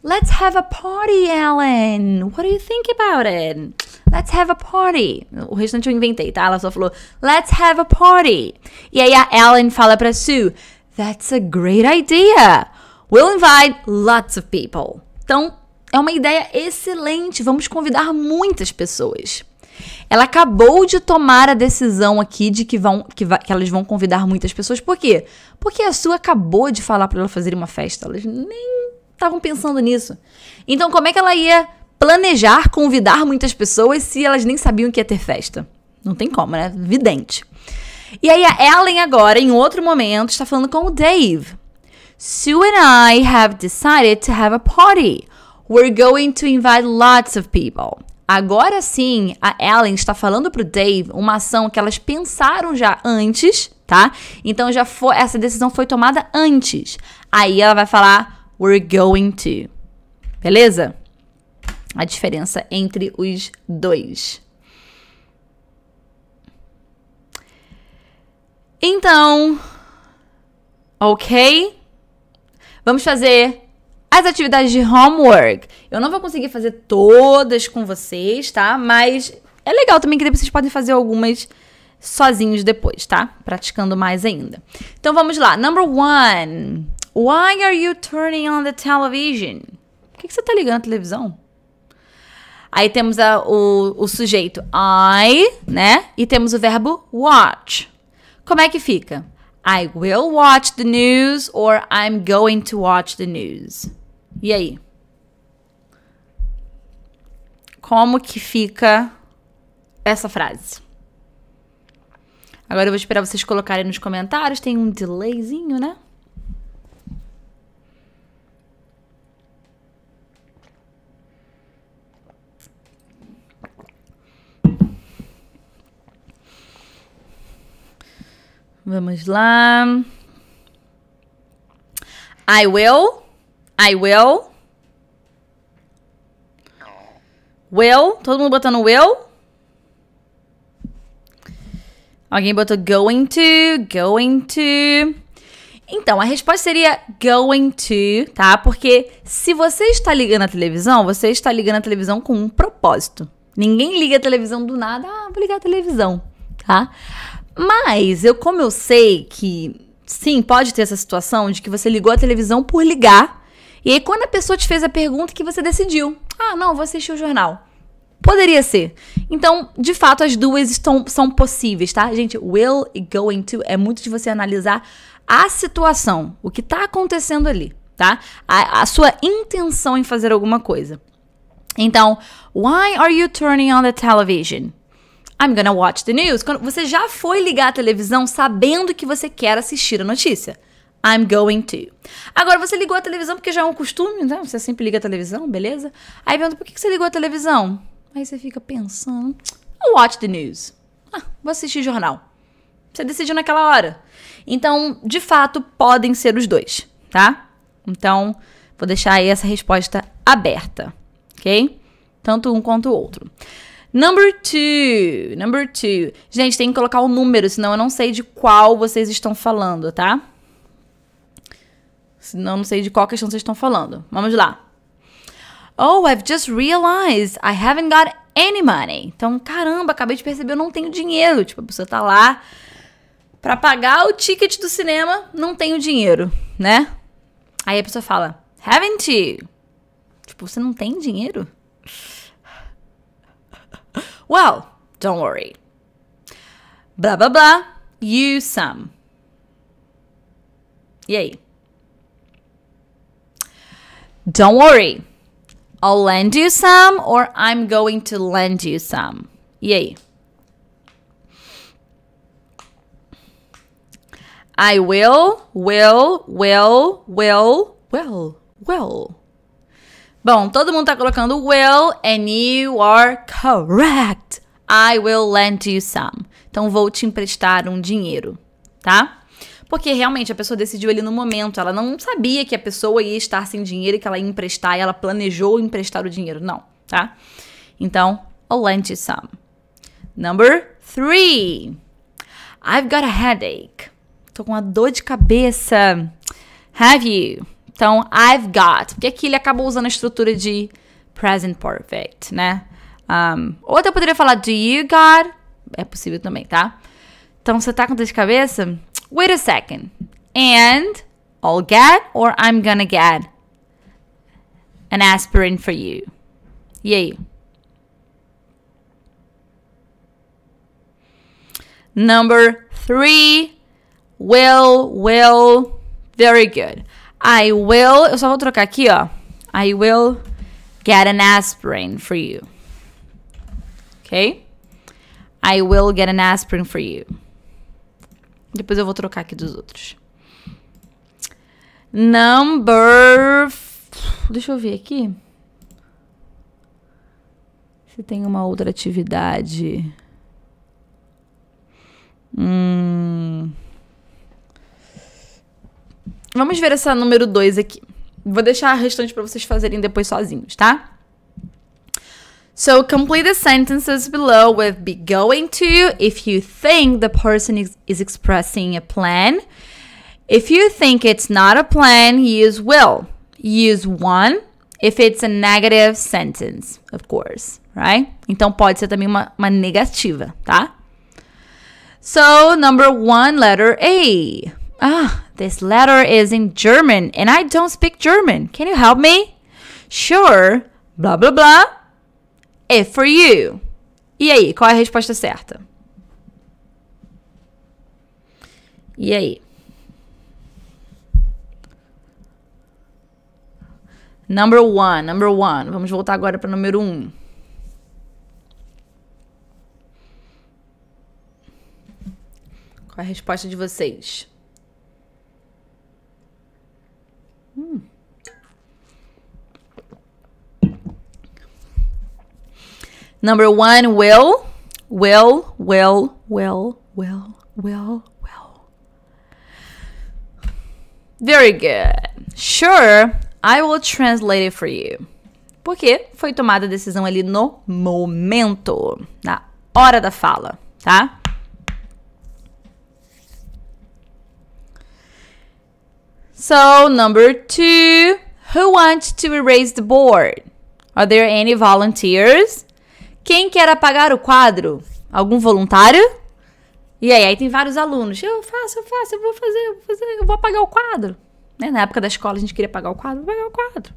Let's have a party, Ellen. What do you think about it? let's have a party. O restante eu inventei, tá? Ela só falou, let's have a party. E aí a Ellen fala pra Sue, that's a great idea. We'll invite lots of people. Então, é uma ideia excelente, vamos convidar muitas pessoas. Ela acabou de tomar a decisão aqui de que, vão, que, que elas vão convidar muitas pessoas. Por quê? Porque a Sue acabou de falar para ela fazer uma festa. Elas nem estavam pensando nisso. Então, como é que ela ia planejar convidar muitas pessoas se elas nem sabiam que ia é ter festa. Não tem como, né? Vidente. E aí a Ellen agora, em outro momento, está falando com o Dave. Sue and I have decided to have a party. We're going to invite lots of people. Agora sim, a Ellen está falando pro Dave uma ação que elas pensaram já antes, tá? Então já foi, essa decisão foi tomada antes. Aí ela vai falar we're going to. Beleza? a diferença entre os dois. Então, ok? Vamos fazer as atividades de homework. Eu não vou conseguir fazer todas com vocês, tá? Mas é legal também que depois vocês podem fazer algumas sozinhos depois, tá? Praticando mais ainda. Então vamos lá. Number one. Why are you turning on the television? Por que, que você tá ligando a televisão? Aí temos a, o, o sujeito I, né? E temos o verbo watch. Como é que fica? I will watch the news or I'm going to watch the news. E aí? Como que fica essa frase? Agora eu vou esperar vocês colocarem nos comentários. Tem um delayzinho, né? Vamos lá. I will. I will. Will. Todo mundo botando will. Alguém botou going to, going to. Então, a resposta seria going to, tá? Porque se você está ligando a televisão, você está ligando a televisão com um propósito. Ninguém liga a televisão do nada, ah, vou ligar a televisão, tá? Mas eu, como eu sei que sim, pode ter essa situação de que você ligou a televisão por ligar. E aí, quando a pessoa te fez a pergunta, que você decidiu: ah, não, vou assistir o jornal. Poderia ser. Então, de fato, as duas estão, são possíveis, tá? Gente, will e going to é muito de você analisar a situação, o que tá acontecendo ali, tá? A, a sua intenção em fazer alguma coisa. Então, why are you turning on the television? I'm gonna watch the news. Quando você já foi ligar a televisão sabendo que você quer assistir a notícia. I'm going to. Agora, você ligou a televisão porque já é um costume, né? Você sempre liga a televisão, beleza? Aí pergunta, por que você ligou a televisão? Aí você fica pensando, I'll watch the news. Ah, vou assistir jornal. Você decidiu naquela hora. Então, de fato, podem ser os dois, tá? Então, vou deixar aí essa resposta aberta, ok? Tanto um quanto o outro. Number two. Number two. Gente, tem que colocar o número, senão eu não sei de qual vocês estão falando, tá? Senão eu não sei de qual questão vocês estão falando. Vamos lá. Oh, I've just realized I haven't got any money. Então, caramba, acabei de perceber, eu não tenho dinheiro. Tipo, a pessoa tá lá para pagar o ticket do cinema, não tenho dinheiro, né? Aí a pessoa fala, haven't you? Tipo, você não tem dinheiro? Well, don't worry. Blah, blah, blah. You some. Yay. Don't worry. I'll lend you some or I'm going to lend you some. Yay. I will, will, will, will, will, will. Bom, todo mundo tá colocando will and you are correct. I will lend you some. Então vou te emprestar um dinheiro, tá? Porque realmente a pessoa decidiu ali no momento, ela não sabia que a pessoa ia estar sem dinheiro e que ela ia emprestar, e ela planejou emprestar o dinheiro, não, tá? Então, I'll lend you some. Number three. I've got a headache. Tô com uma dor de cabeça. Have you? Então, I've got. Porque aqui ele acabou usando a estrutura de present perfect, né? Um, ou eu poderia falar do you got. É possível também, tá? Então, você tá com dor de cabeça? Wait a second. And I'll get or I'm gonna get an aspirin for you. E aí? Number three, will, will. Very good. I will. Eu só vou trocar aqui, ó. I will get an aspirin for you. Ok? I will get an aspirin for you. Depois eu vou trocar aqui dos outros. Number. Deixa eu ver aqui. Se tem uma outra atividade. Hum. Vamos ver essa número 2 aqui. Vou deixar a restante para vocês fazerem depois sozinhos, tá? So complete the sentences below with be going to if you think the person is, is expressing a plan. If you think it's not a plan, use will. Use one if it's a negative sentence, of course, right? Então pode ser também uma, uma negativa, tá? So, number one, letter A. Ah, This letter is in German and I don't speak German. Can you help me? Sure. Blá blá blá. If for you. E aí, qual é a resposta certa? E aí? Number one, number one. Vamos voltar agora para número um. Qual é a resposta de vocês? Number one, will, will, will, will, will, will, will. Very good. Sure, I will translate it for you. Porque foi tomada a decisão ali no momento, na hora da fala, tá? So, number two, who wants to erase the board? Are there any volunteers? Quem quer apagar o quadro? Algum voluntário? E aí, aí tem vários alunos. Eu faço, eu faço, eu vou fazer, eu vou, fazer, eu vou apagar o quadro. Né? Na época da escola a gente queria apagar o quadro, vou apagar o quadro.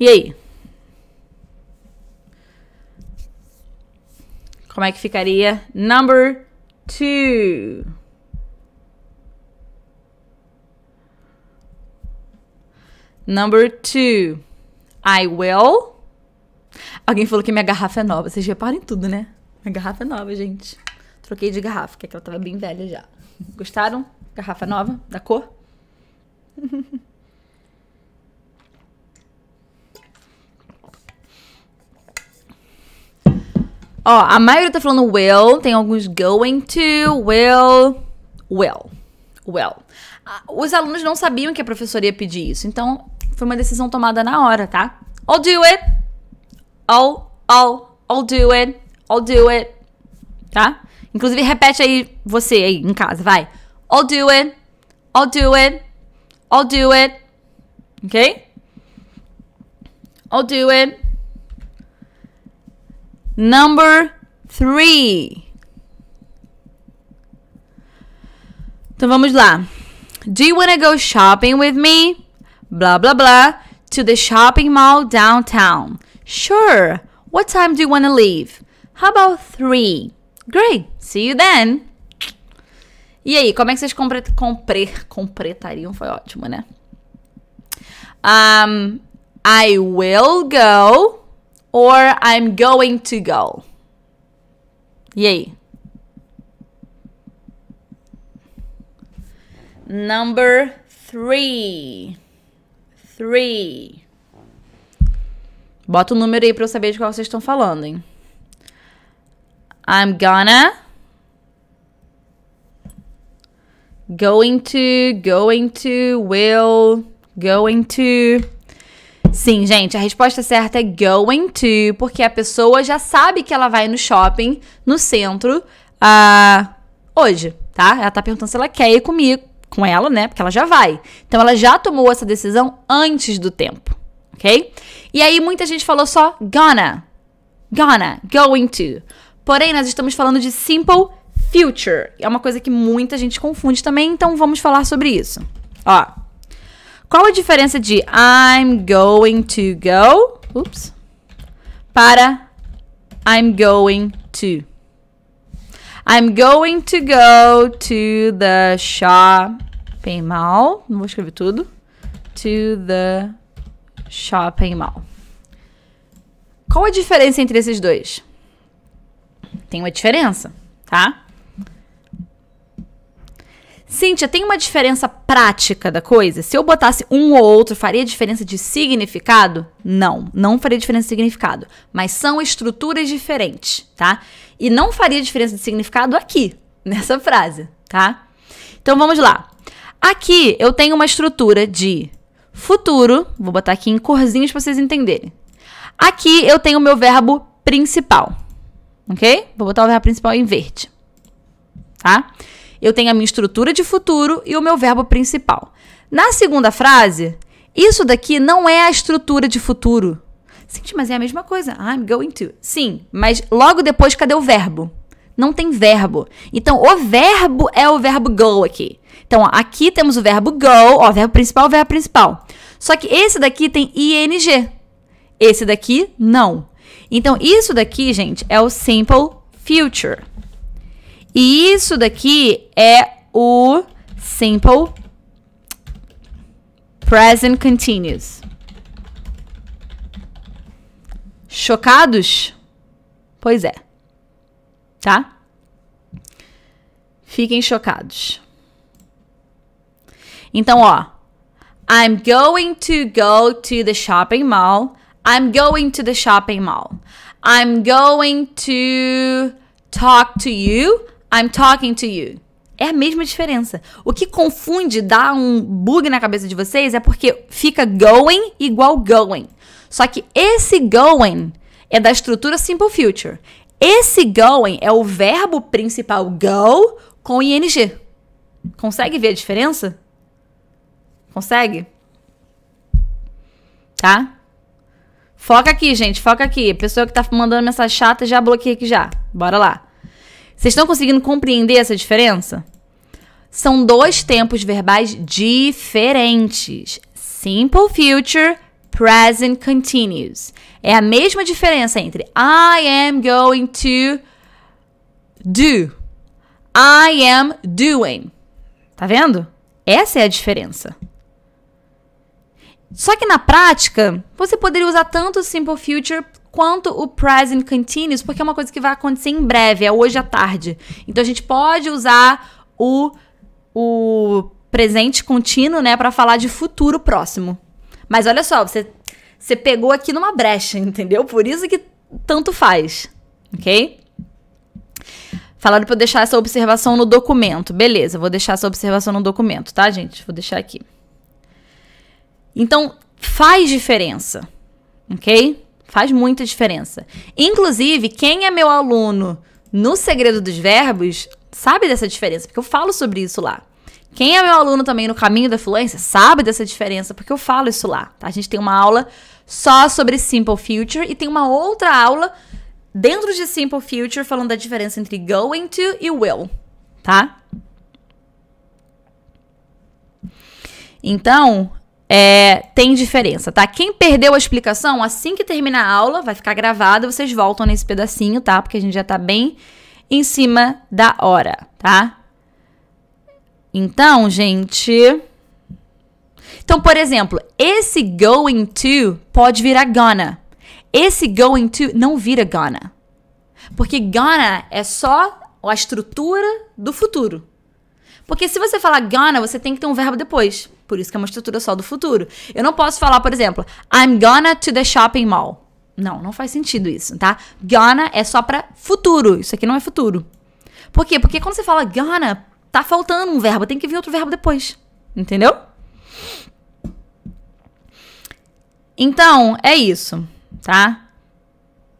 E aí? Como é que ficaria? Number two. Number two. I will. Alguém falou que minha garrafa é nova. Vocês reparem tudo, né? Minha garrafa é nova, gente. Troquei de garrafa, que aquela tava bem velha já. Gostaram? Garrafa nova, da cor? Ó, a maioria tá falando will, tem alguns going to, will, will, will. Ah, os alunos não sabiam que a professora ia pedir isso, então foi uma decisão tomada na hora, tá? I'll do it. I'll, I'll, I'll do it. I'll do it. Tá? Inclusive, repete aí você aí em casa, vai. I'll do it. I'll do it. I'll do it. Ok? I'll do it. Number three. Então vamos lá. Do you want to go shopping with me? blah blah blah to the shopping mall downtown. Sure. What time do you want to leave? How about three? Great. See you then. E aí, como é que vocês compre, compre, completariam? Foi ótimo, né? Um, I will go or I'm going to go. E aí? Number three. three. Bota o um número aí pra eu saber de qual vocês estão falando, hein? I'm gonna. Going to, going to, will, going to. Sim, gente, a resposta certa é going to, porque a pessoa já sabe que ela vai no shopping, no centro, uh, hoje, tá? Ela tá perguntando se ela quer ir comigo, com ela, né? Porque ela já vai. Então ela já tomou essa decisão antes do tempo, ok? E aí muita gente falou só gonna, gonna, going to. Porém, nós estamos falando de simple future. É uma coisa que muita gente confunde também, então vamos falar sobre isso. Ó. Qual a diferença de I'm going to go, Oops. para I'm going to? I'm going to go to the shopping mall. Não vou escrever tudo. To the shopping mall. Qual a diferença entre esses dois? Tem uma diferença, tá? Cíntia, tem uma diferença prática da coisa? Se eu botasse um ou outro, faria diferença de significado? Não, não faria diferença de significado. Mas são estruturas diferentes, tá? E não faria diferença de significado aqui, nessa frase, tá? Então vamos lá. Aqui eu tenho uma estrutura de futuro, vou botar aqui em corzinhos para vocês entenderem. Aqui eu tenho o meu verbo principal, ok? Vou botar o verbo principal em verde, tá? Eu tenho a minha estrutura de futuro e o meu verbo principal. Na segunda frase, isso daqui não é a estrutura de futuro, Cintia, mas é a mesma coisa. I'm going to. Sim, mas logo depois, cadê o verbo? Não tem verbo. Então, o verbo é o verbo go aqui. Então, ó, aqui temos o verbo go, ó, verbo principal, verbo principal. Só que esse daqui tem ing. Esse daqui, não. Então, isso daqui, gente, é o simple future. E isso daqui é o simple present continuous. Chocados? Pois é. Tá? Fiquem chocados. Então, ó. I'm going to go to the shopping mall. I'm going to the shopping mall. I'm going to talk to you. I'm talking to you. É a mesma diferença. O que confunde, dá um bug na cabeça de vocês é porque fica going igual going. Só que esse going é da estrutura simple future. Esse going é o verbo principal go com ing. Consegue ver a diferença? Consegue? Tá? Foca aqui, gente, foca aqui. Pessoa que tá mandando mensagem chata, já bloqueei aqui já. Bora lá. Vocês estão conseguindo compreender essa diferença? São dois tempos verbais diferentes. Simple future present continuous. É a mesma diferença entre I am going to do. I am doing. Tá vendo? Essa é a diferença. Só que na prática, você poderia usar tanto o simple future quanto o present continuous, porque é uma coisa que vai acontecer em breve, é hoje à tarde. Então a gente pode usar o, o presente contínuo, né, para falar de futuro próximo. Mas olha só, você, você pegou aqui numa brecha, entendeu? Por isso que tanto faz, ok? Falaram pra eu deixar essa observação no documento. Beleza, vou deixar essa observação no documento, tá, gente? Vou deixar aqui. Então, faz diferença, ok? Faz muita diferença. Inclusive, quem é meu aluno no Segredo dos Verbos sabe dessa diferença, porque eu falo sobre isso lá. Quem é meu aluno também no caminho da fluência sabe dessa diferença, porque eu falo isso lá. Tá? A gente tem uma aula só sobre Simple Future e tem uma outra aula dentro de Simple Future falando da diferença entre going to e will, tá? Então, é, tem diferença, tá? Quem perdeu a explicação, assim que terminar a aula, vai ficar gravada, vocês voltam nesse pedacinho, tá? Porque a gente já tá bem em cima da hora, tá? Então, gente. Então, por exemplo, esse going to pode virar gonna. Esse going to não vira gonna. Porque gonna é só a estrutura do futuro. Porque se você falar gonna, você tem que ter um verbo depois. Por isso que é uma estrutura só do futuro. Eu não posso falar, por exemplo, I'm gonna to the shopping mall. Não, não faz sentido isso, tá? Gonna é só para futuro. Isso aqui não é futuro. Por quê? Porque quando você fala gonna, tá faltando um verbo, tem que vir outro verbo depois. Entendeu? Então, é isso, tá?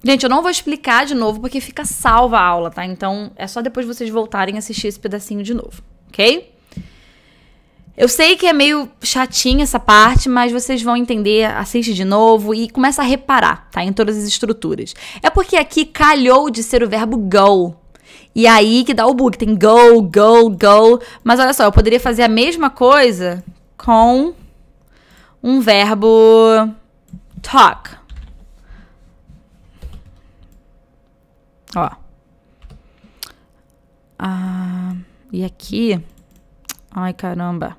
Gente, eu não vou explicar de novo porque fica salva a aula, tá? Então, é só depois vocês voltarem a assistir esse pedacinho de novo, ok? Eu sei que é meio chatinha essa parte, mas vocês vão entender, assiste de novo e começa a reparar, tá? Em todas as estruturas. É porque aqui calhou de ser o verbo go, e é aí que dá o bug, tem go, go, go. Mas olha só, eu poderia fazer a mesma coisa com um verbo talk. Ó. Ah, e aqui. Ai, caramba.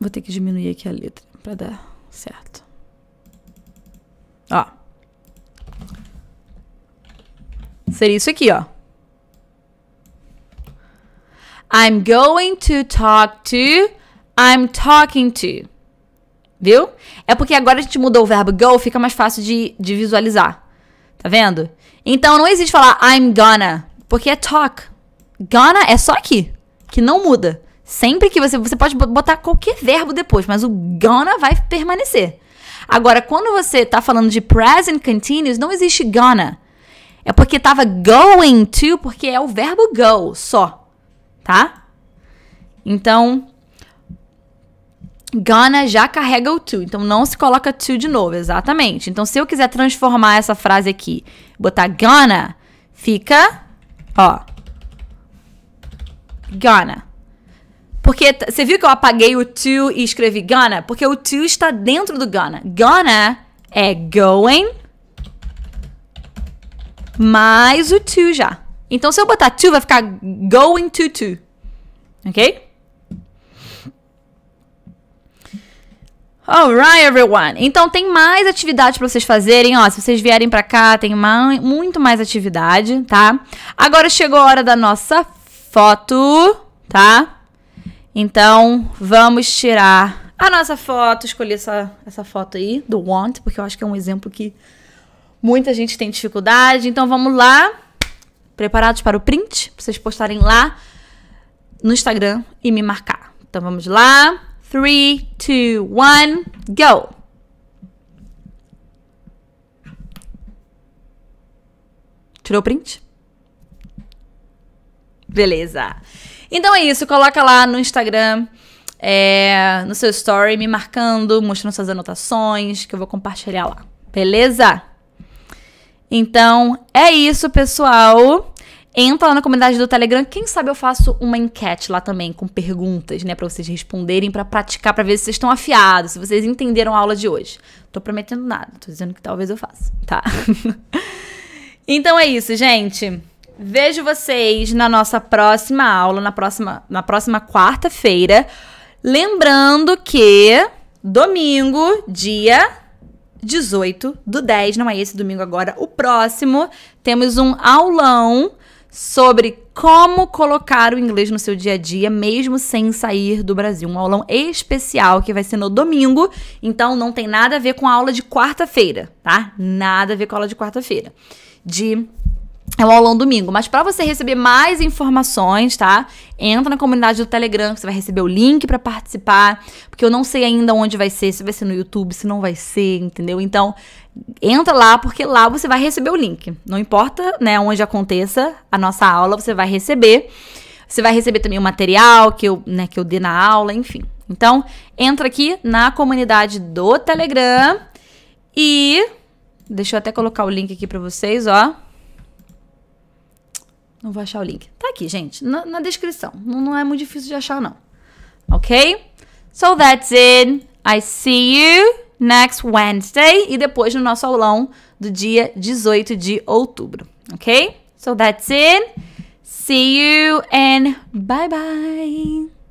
Vou ter que diminuir aqui a letra para dar certo. Ó. Seria isso aqui, ó. I'm going to talk to. I'm talking to. Viu? É porque agora a gente mudou o verbo go, fica mais fácil de, de visualizar. Tá vendo? Então não existe falar I'm gonna, porque é talk. Gonna é só aqui, que não muda. Sempre que você. Você pode botar qualquer verbo depois, mas o gonna vai permanecer. Agora, quando você está falando de present continuous, não existe gonna. É porque tava going to, porque é o verbo go só, tá? Então, gonna já carrega o to, então não se coloca to de novo, exatamente. Então, se eu quiser transformar essa frase aqui, botar gonna, fica, ó, gonna. Porque você viu que eu apaguei o to e escrevi gonna? Porque o to está dentro do gonna. Gonna é going mais o to já. Então, se eu botar to, vai ficar going to to. Ok? Alright, everyone. Então, tem mais atividade para vocês fazerem. Ó, se vocês vierem para cá, tem mais, muito mais atividade, tá? Agora chegou a hora da nossa foto, tá? Então, vamos tirar a nossa foto. Escolhi essa, essa foto aí, do want, porque eu acho que é um exemplo que Muita gente tem dificuldade, então vamos lá. Preparados para o print? Pra vocês postarem lá no Instagram e me marcar. Então vamos lá. 3, 2, 1, go! Tirou o print? Beleza. Então é isso, coloca lá no Instagram, é, no seu story, me marcando, mostrando suas anotações, que eu vou compartilhar lá. Beleza? Então, é isso, pessoal. Entra lá na comunidade do Telegram. Quem sabe eu faço uma enquete lá também com perguntas, né, para vocês responderem, para praticar, para ver se vocês estão afiados, se vocês entenderam a aula de hoje. Tô prometendo nada, tô dizendo que talvez eu faça, tá? então é isso, gente. Vejo vocês na nossa próxima aula, na próxima, na próxima quarta-feira. Lembrando que domingo, dia 18 do 10, não é esse domingo agora, o próximo, temos um aulão sobre como colocar o inglês no seu dia a dia, mesmo sem sair do Brasil. Um aulão especial que vai ser no domingo, então não tem nada a ver com a aula de quarta-feira, tá? Nada a ver com a aula de quarta-feira. De é um aulão domingo. Mas para você receber mais informações, tá? Entra na comunidade do Telegram, você vai receber o link para participar, porque eu não sei ainda onde vai ser, se vai ser no YouTube, se não vai ser, entendeu? Então, entra lá porque lá você vai receber o link. Não importa, né, onde aconteça a nossa aula, você vai receber. Você vai receber também o material que eu, né, que eu dei na aula, enfim. Então, entra aqui na comunidade do Telegram e deixa eu até colocar o link aqui para vocês, ó. Não vou achar o link. Tá aqui, gente, na, na descrição. Não, não é muito difícil de achar, não. Ok? So that's it. I see you next Wednesday. E depois no nosso aulão do dia 18 de outubro. Ok? So that's it. See you and bye bye.